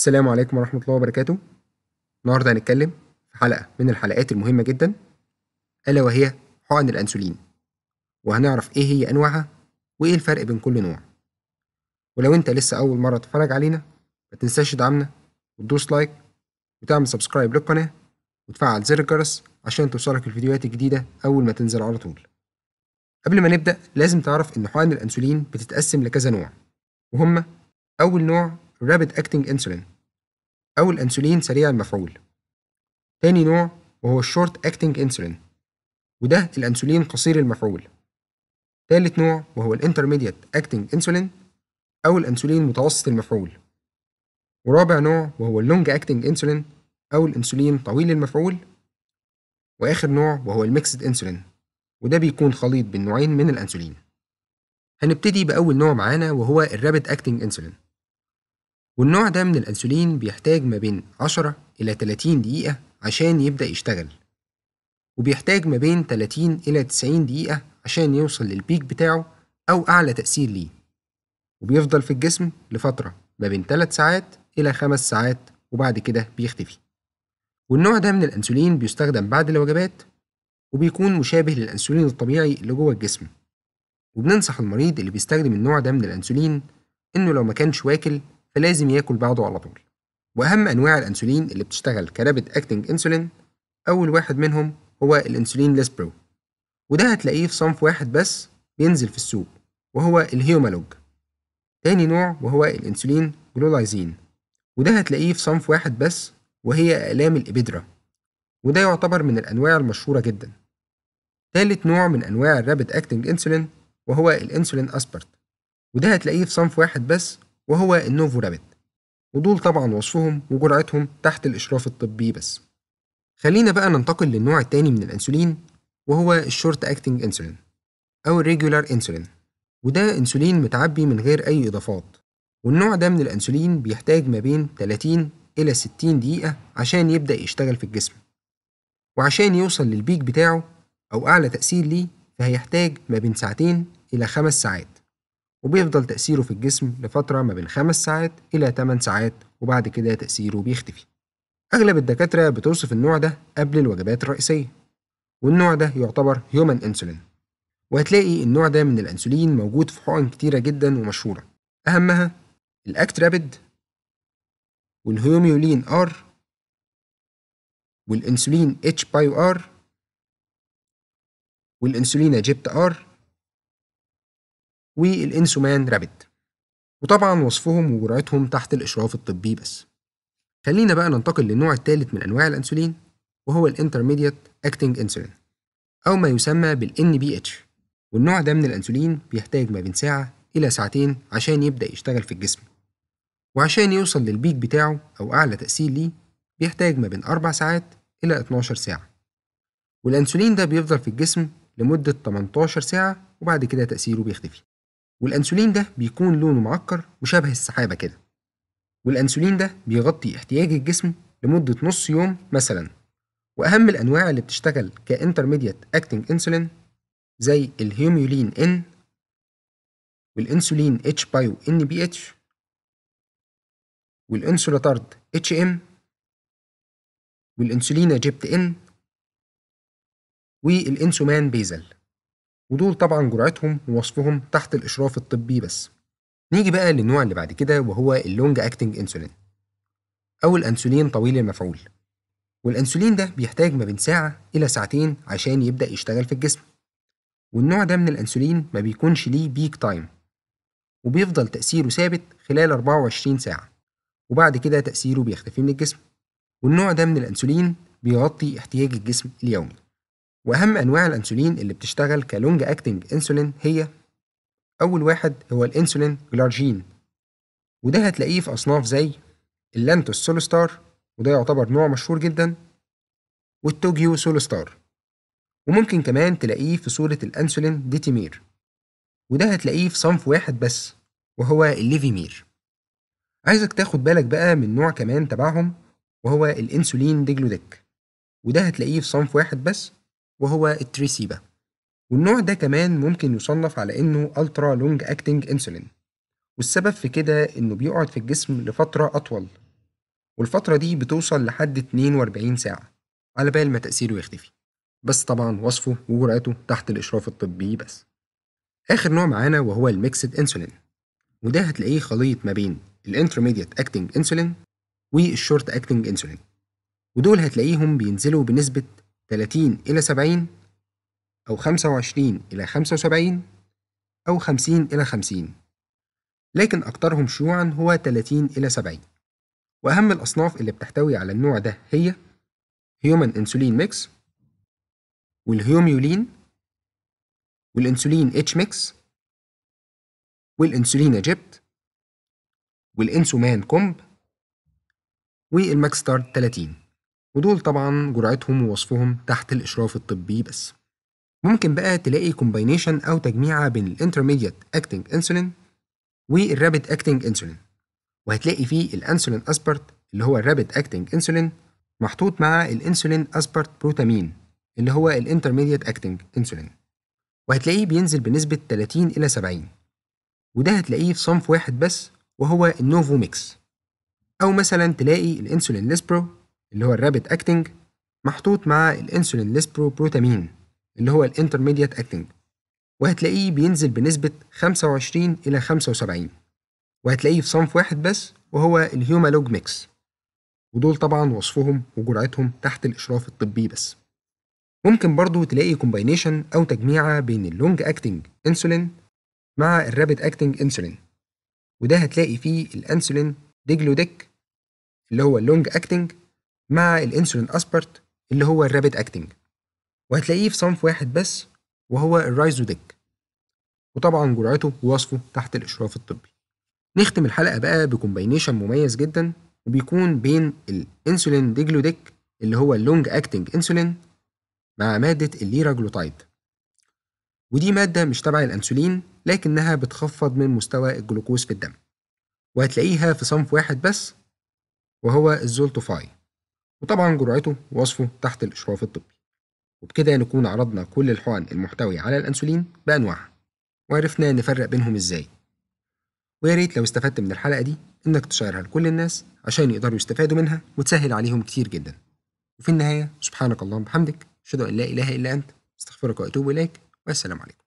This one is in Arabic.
السلام عليكم ورحمة الله وبركاته النهاردة هنتكلم في حلقة من الحلقات المهمة جدا ألا وهي حقن الأنسولين وهنعرف إيه هي أنواعها وإيه الفرق بين كل نوع ولو أنت لسه أول مرة تتفرج علينا ما تنساش تدعمنا وتدوس لايك وتعمل سبسكرايب للقناة وتفعل زر الجرس عشان توصلك الفيديوهات الجديدة أول ما تنزل على طول قبل ما نبدأ لازم تعرف إن حقن الأنسولين بتتقسم لكذا نوع وهما أول نوع Rapid اكتنج انسولين أو الأنسولين سريع المفعول تاني نوع وهو الشورت اكتنج انسولين وده الأنسولين قصير المفعول تالت نوع وهو الانترميديت اكتنج انسولين أو الأنسولين متوسط المفعول ورابع نوع وهو اللونج اكتنج انسولين أو الأنسولين طويل المفعول وآخر نوع وهو الميكسد انسولين وده بيكون خليط بين نوعين من الأنسولين هنبتدي بأول نوع معانا وهو الرابيد أكتنج انسولين والنوع ده من الأنسولين بيحتاج ما بين 10 إلى 30 دقيقة عشان يبدأ يشتغل وبيحتاج ما بين 30 إلى 90 دقيقة عشان يوصل للبيك بتاعه أو أعلى تأثير ليه وبيفضل في الجسم لفترة ما بين 3 ساعات إلى 5 ساعات وبعد كده بيختفي والنوع ده من الأنسولين بيستخدم بعد الوجبات وبيكون مشابه للأنسولين الطبيعي اللي جوه الجسم وبننصح المريض اللي بيستخدم النوع ده من الأنسولين إنه لو ما كانش واكل فلازم ياكل بعده على طول وأهم أنواع الأنسولين اللي بتشتغل كرابت أكتنج أنسولين أول واحد منهم هو الأنسولين ليسبرو وده هتلاقيه في صنف واحد بس بينزل في السوق وهو الهيومالوج تاني نوع وهو الأنسولين جلولايزين وده هتلاقيه في صنف واحد بس وهي أقلام الابيدرا وده يعتبر من الأنواع المشهورة جدا تالت نوع من أنواع الرابد أكتنج أنسولين وهو الأنسولين أسبرت وده هتلاقيه في صنف واحد بس وهو النوفو رابت ودول طبعا وصفهم وجرعتهم تحت الإشراف الطبي بس خلينا بقى ننتقل للنوع التاني من الأنسولين وهو الشورت أكتنج أنسولين أو الريجولار أنسولين وده أنسولين متعبي من غير أي إضافات والنوع ده من الأنسولين بيحتاج ما بين 30 إلى 60 دقيقة عشان يبدأ يشتغل في الجسم وعشان يوصل للبيك بتاعه أو أعلى تأثير ليه فهيحتاج ما بين ساعتين إلى خمس ساعات وبيفضل تأثيره في الجسم لفترة ما بين خمس ساعات إلى 8 ساعات وبعد كده تأثيره بيختفي أغلب الدكاترة بتوصف النوع ده قبل الوجبات الرئيسية والنوع ده يعتبر هيومن انسولين وهتلاقي النوع ده من الأنسولين موجود في حقن كتيرة جدا ومشهورة أهمها الأكت رابيد والهيوميولين ار والانسولين اتش بايو ار والانسولين اجيبت ار والإنسومان رابت وطبعا وصفهم وجرعتهم تحت الإشراف الطبي بس خلينا بقى ننتقل للنوع الثالث من أنواع الأنسولين وهو الانترميديت اكتنج انسولين أو ما يسمى بالان بي اتش والنوع ده من الأنسولين بيحتاج ما بين ساعة إلى ساعتين عشان يبدأ يشتغل في الجسم وعشان يوصل للبيك بتاعه أو أعلى تأثير ليه بيحتاج ما بين أربع ساعات إلى 12 ساعة والأنسولين ده بيفضل في الجسم لمدة 18 ساعة وبعد كده تأثيره بيختفي والأنسولين ده بيكون لونه معكر وشبه السحابة كده والأنسولين ده بيغطي احتياج الجسم لمدة نص يوم مثلا وأهم الأنواع اللي بتشتغل كانترميديت اكتنج انسولين زي الهيوميولين ان والانسولين اتش بايو ان بي اتش والانسولاتارد اتش ام والانسولينا جبت ان والانسومان بيزل ودول طبعا جرعتهم ووصفهم تحت الإشراف الطبي بس نيجي بقى للنوع اللي بعد كده وهو اللونج اكتنج انسولين أو الأنسولين طويل المفعول والأنسولين ده بيحتاج ما بين ساعة إلى ساعتين عشان يبدأ يشتغل في الجسم والنوع ده من الأنسولين ما بيكونش ليه بيك تايم وبيفضل تأثيره ثابت خلال 24 ساعة وبعد كده تأثيره بيختفي من الجسم والنوع ده من الأنسولين بيغطي احتياج الجسم اليومي واهم انواع الانسولين اللي بتشتغل كلونج اكتنج انسولين هي اول واحد هو الانسولين جلارجين وده هتلاقيه في اصناف زي اللانتوس سولستار وده يعتبر نوع مشهور جدا والتوجيو سولستار وممكن كمان تلاقيه في صورة الأنسولين ديتيمير وده هتلاقيه في صنف واحد بس وهو الليفيمير عايزك تاخد بالك بقى من نوع كمان تبعهم وهو الإنسولين ديجلوديك وده هتلاقيه في صنف واحد بس وهو التريسيبا والنوع ده كمان ممكن يصنف على إنه ألترا لونج أكتنج إنسولين والسبب في كده إنه بيقعد في الجسم لفترة أطول والفترة دي بتوصل لحد 42 ساعة على بال ما تأثيره يختفي بس طبعا وصفه وجرعته تحت الإشراف الطبي بس آخر نوع معانا وهو الميكسد إنسولين وده هتلاقيه خليط ما بين الانترميديت أكتنج إنسولين والشورت أكتنج إنسولين ودول هتلاقيهم بينزلوا بنسبة 30 إلى 70 أو 25 إلى 75 أو 50 إلى 50 لكن أكثرهم شيوعا هو 30 إلى 70 وأهم الأصناف اللي بتحتوي على النوع ده هي هيومن انسولين ميكس والهيوميولين والانسولين اتش ميكس والانسولين ايجيبت والانسومان كومب والماكستارد 30 ودول طبعا جرعتهم ووصفهم تحت الإشراف الطبي بس ممكن بقى تلاقي كومباينيشن أو تجميعة بين الانترميديت اكتنج انسولين والرابيد اكتنج انسولين وهتلاقي فيه الانسولين اسبرت اللي هو الرابيد اكتنج انسولين محطوط مع الانسولين اسبرت بروتامين اللي هو الانترميديت اكتنج انسولين وهتلاقيه بينزل بنسبة 30 إلى 70 وده هتلاقيه في صنف واحد بس وهو النوفو ميكس أو مثلا تلاقي الانسولين ليسبرو اللي هو الرابيد اكتنج محطوط مع الانسولين بروتامين اللي هو الانترميديت اكتنج وهتلاقيه بينزل بنسبة 25 إلى 75 وهتلاقيه في صنف واحد بس وهو الهيومالوج ميكس ودول طبعا وصفهم وجرعتهم تحت الإشراف الطبي بس ممكن برضو تلاقي كومباينيشن أو تجميعة بين اللونج أكتنج إنسولين مع الرابيد أكتنج إنسولين وده هتلاقي فيه الأنسولين ديجلوديك اللي هو اللونج أكتنج مع الانسولين اسبرت اللي هو الرابيد اكتنج وهتلاقيه في صنف واحد بس وهو الرايزوديك وطبعا جرعته ووصفه تحت الاشراف الطبي نختم الحلقه بقى بكومباينيشن مميز جدا وبيكون بين الانسولين ديجلوديك اللي هو اللونج اكتنج انسولين مع ماده الليراجلوتايد ودي ماده مش تبع الانسولين لكنها بتخفض من مستوى الجلوكوز في الدم وهتلاقيها في صنف واحد بس وهو الزولتوفاي وطبعا جرعته ووصفه تحت الإشراف الطبي وبكده نكون عرضنا كل الحقن المحتوي على الأنسولين بأنواعها وعرفنا نفرق بينهم إزاي ويا ريت لو استفدت من الحلقة دي إنك تشيرها لكل الناس عشان يقدروا يستفادوا منها وتسهل عليهم كتير جدا وفي النهاية سبحانك اللهم وبحمدك أشهد أن لا إله إلا أنت أستغفرك وأتوب إليك والسلام عليكم